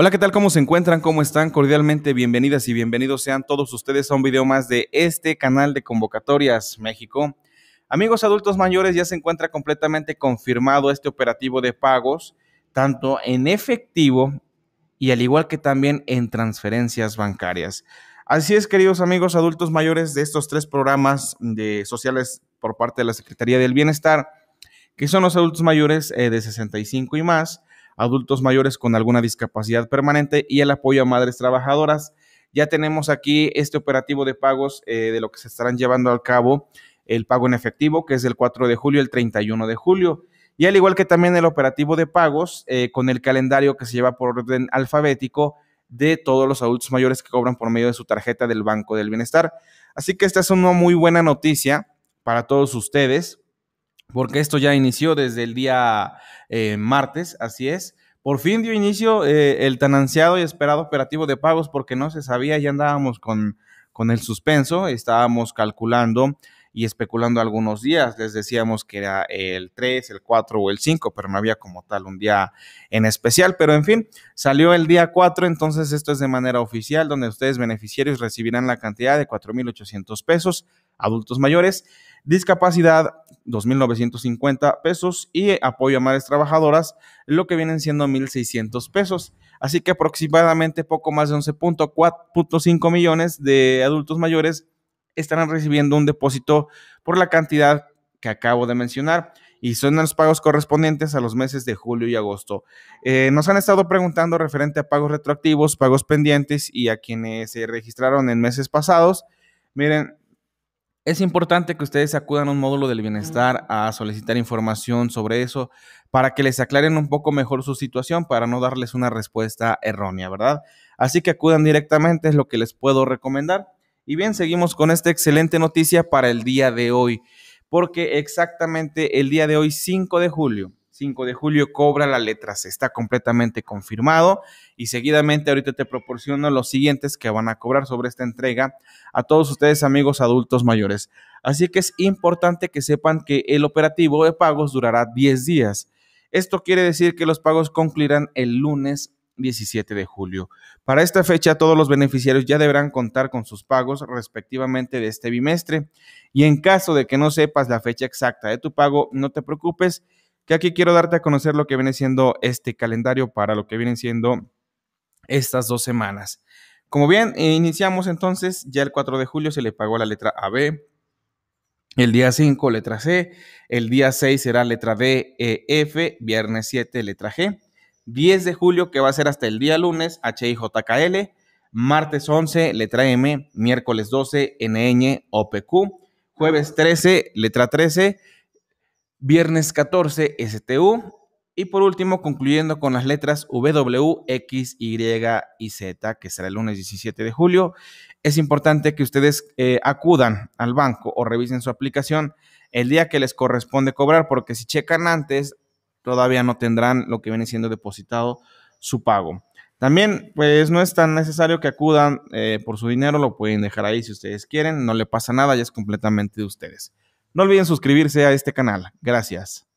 Hola, ¿qué tal? ¿Cómo se encuentran? ¿Cómo están? Cordialmente bienvenidas y bienvenidos sean todos ustedes a un video más de este canal de convocatorias México. Amigos adultos mayores, ya se encuentra completamente confirmado este operativo de pagos, tanto en efectivo y al igual que también en transferencias bancarias. Así es, queridos amigos adultos mayores de estos tres programas de sociales por parte de la Secretaría del Bienestar, que son los adultos mayores eh, de 65 y más, adultos mayores con alguna discapacidad permanente y el apoyo a madres trabajadoras. Ya tenemos aquí este operativo de pagos eh, de lo que se estarán llevando a cabo el pago en efectivo, que es el 4 de julio el 31 de julio. Y al igual que también el operativo de pagos eh, con el calendario que se lleva por orden alfabético de todos los adultos mayores que cobran por medio de su tarjeta del Banco del Bienestar. Así que esta es una muy buena noticia para todos ustedes porque esto ya inició desde el día eh, martes, así es. Por fin dio inicio eh, el tan ansiado y esperado operativo de pagos porque no se sabía, ya andábamos con, con el suspenso, estábamos calculando y especulando algunos días. Les decíamos que era el 3, el 4 o el 5, pero no había como tal un día en especial. Pero en fin, salió el día 4, entonces esto es de manera oficial, donde ustedes beneficiarios recibirán la cantidad de 4.800 pesos, adultos mayores, discapacidad 2.950 pesos y apoyo a madres trabajadoras, lo que vienen siendo 1.600 pesos. Así que aproximadamente poco más de 11.4.5 millones de adultos mayores estarán recibiendo un depósito por la cantidad que acabo de mencionar y son los pagos correspondientes a los meses de julio y agosto. Eh, nos han estado preguntando referente a pagos retroactivos, pagos pendientes y a quienes se registraron en meses pasados. Miren, es importante que ustedes acudan a un módulo del bienestar a solicitar información sobre eso para que les aclaren un poco mejor su situación para no darles una respuesta errónea, ¿verdad? Así que acudan directamente, es lo que les puedo recomendar. Y bien, seguimos con esta excelente noticia para el día de hoy, porque exactamente el día de hoy, 5 de julio, 5 de julio cobra la letra está completamente confirmado y seguidamente ahorita te proporciono los siguientes que van a cobrar sobre esta entrega a todos ustedes amigos adultos mayores. Así que es importante que sepan que el operativo de pagos durará 10 días. Esto quiere decir que los pagos concluirán el lunes 17 de julio. Para esta fecha, todos los beneficiarios ya deberán contar con sus pagos respectivamente de este bimestre. Y en caso de que no sepas la fecha exacta de tu pago, no te preocupes, que aquí quiero darte a conocer lo que viene siendo este calendario para lo que vienen siendo estas dos semanas. Como bien, eh, iniciamos entonces, ya el 4 de julio se le pagó la letra AB, el día 5 letra C, el día 6 será letra D, E, F, viernes 7 letra G, 10 de julio que va a ser hasta el día lunes, H, I, J, K, L, martes 11 letra M, miércoles 12, N, N, O, P, Q, jueves 13 letra 13, Viernes 14, STU. Y por último, concluyendo con las letras W, X, Y y Z, que será el lunes 17 de julio, es importante que ustedes eh, acudan al banco o revisen su aplicación el día que les corresponde cobrar, porque si checan antes, todavía no tendrán lo que viene siendo depositado su pago. También, pues no es tan necesario que acudan eh, por su dinero, lo pueden dejar ahí si ustedes quieren, no le pasa nada, ya es completamente de ustedes. No olviden suscribirse a este canal. Gracias.